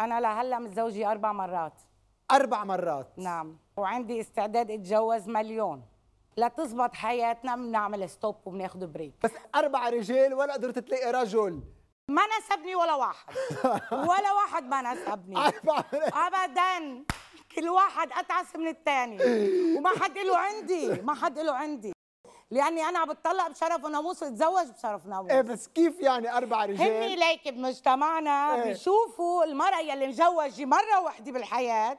أنا لهلا متزوجة أربع مرات أربع مرات نعم وعندي استعداد أتجوز مليون لتزبط حياتنا بنعمل ستوب وبناخذ بريك بس أربع رجال ولا قدرت تلاقي رجل ما نسبني ولا واحد ولا واحد ما نسبني أبدا كل واحد أتعس من الثاني وما حد له عندي ما حد له عندي لاني انا بتطلق بشرف وناموس واتزوج بشرف وناموس ايه بس كيف يعني اربع رجال هن ليك بمجتمعنا إيه؟ بيشوفوا المراه يلي مزوجه مره وحده بالحياه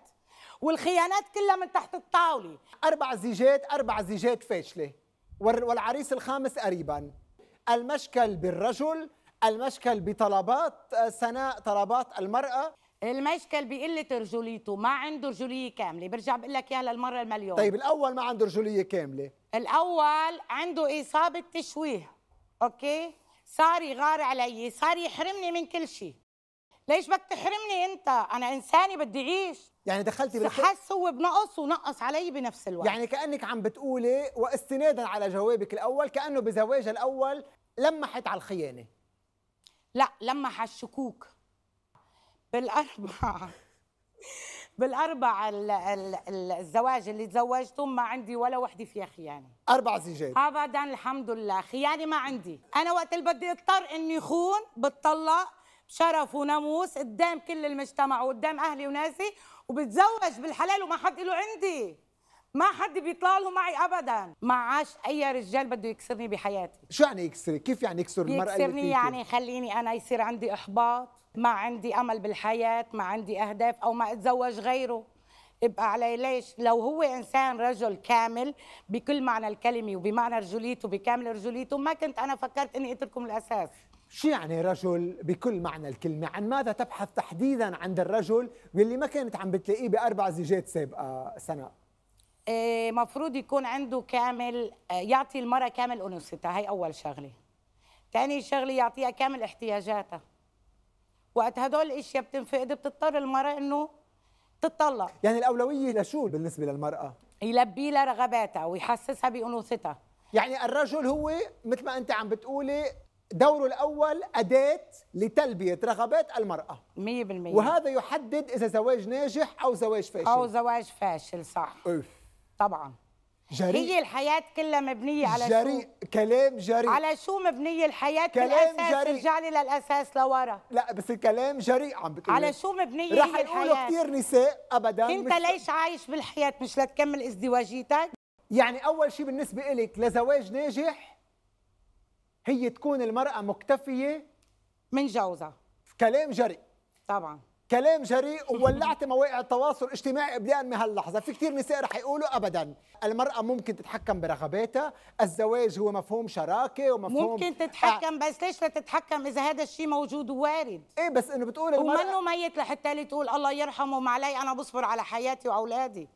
والخيانات كلها من تحت الطاوله اربع زيجات اربع زيجات فاشله والعريس الخامس قريبا المشكل بالرجل المشكل بطلبات آه، سناء طلبات المراه المشكل بقلة رجوليته ما عنده رجولية كاملة برجع بقول لك اياها للمرة المليون طيب الأول ما عنده رجولية كاملة الأول عنده إصابة تشويه أوكي صار يغار علي صار يحرمني من كل شيء ليش بدك تحرمني انت انا انساني بدي اعيش يعني دخلتي بال حس هو بنقص ونقص علي بنفس الوقت يعني كانك عم بتقولي واستنادا على جوابك الاول كانه بزواجها الاول لمحت على الخيانه لا لمح على الشكوك بالاربعه بالاربع ال ال الزواج اللي تزوجتهم ما عندي ولا وحده فيها خيانه اربع زيجات ابدا الحمد لله خيانه ما عندي انا وقت اللي بدي اضطر اني خون بتطلق بشرف وناموس قدام كل المجتمع وقدام اهلي وناسي وبتزوج بالحلال وما حد له عندي ما حد بيطلع له معي ابدا ما عاش اي رجال بده يكسرني بحياتي شو يعني يكسرك كيف يعني يكسر المراه اللي يكسرني يعني يخليني انا يصير عندي احباط ما عندي امل بالحياه ما عندي اهداف او ما اتزوج غيره ابقى علي ليش لو هو انسان رجل كامل بكل معنى الكلمه وبمعنى رجوليته بكامل رجوليته ما كنت انا فكرت اني اتركه الاساس شو يعني رجل بكل معنى الكلمة؟ عن ماذا تبحث تحديدا عند الرجل واللي ما كانت عم بتلاقيه بأربع زيجات سابقة سنة؟ آه، مفروض يكون عنده كامل آه، يعطي المرأة كامل أنوثتها هي أول شغلة تاني شغلة يعطيها كامل احتياجاتها وقت هدول الاشياء بتنفقد بتضطر المراه انه تتطلق يعني الاولويه لشو بالنسبه للمراه يلبي لها رغباتها ويحسسها بانوثتها يعني الرجل هو مثل ما انت عم بتقولي دوره الاول اداه لتلبيه رغبات المراه 100% وهذا يحدد اذا زواج ناجح او زواج فاشل او زواج فاشل صح أوف. طبعا جريء هي الحياة كلها مبنية على جريء شو؟ كلام جريء على شو مبنية الحياة كلام الأساس جريء ارجع لي للأساس لورا لا بس الكلام جريء عم بتقول على شو مبنية رح هي الحياة كثير نساء أبدا أنت مش... ليش عايش بالحياة مش لتكمل ازدواجيتك؟ يعني أول شيء بالنسبة إلك لزواج ناجح هي تكون المرأة مكتفية من جوزها كلام جريء طبعا كلام جريء وولعت مواقع التواصل الاجتماعي ابداء من هاللحظه في كثير نساء رح يقولوا ابدا المراه ممكن تتحكم برغباتها الزواج هو مفهوم شراكه ومفهوم ممكن آه. تتحكم آه. بس ليش لا تتحكم اذا هذا الشيء موجود ووارد ايه بس انه بتقول المراه ومنه ميت لحتى لي تقول الله يرحمه ما علي انا بصبر على حياتي واولادي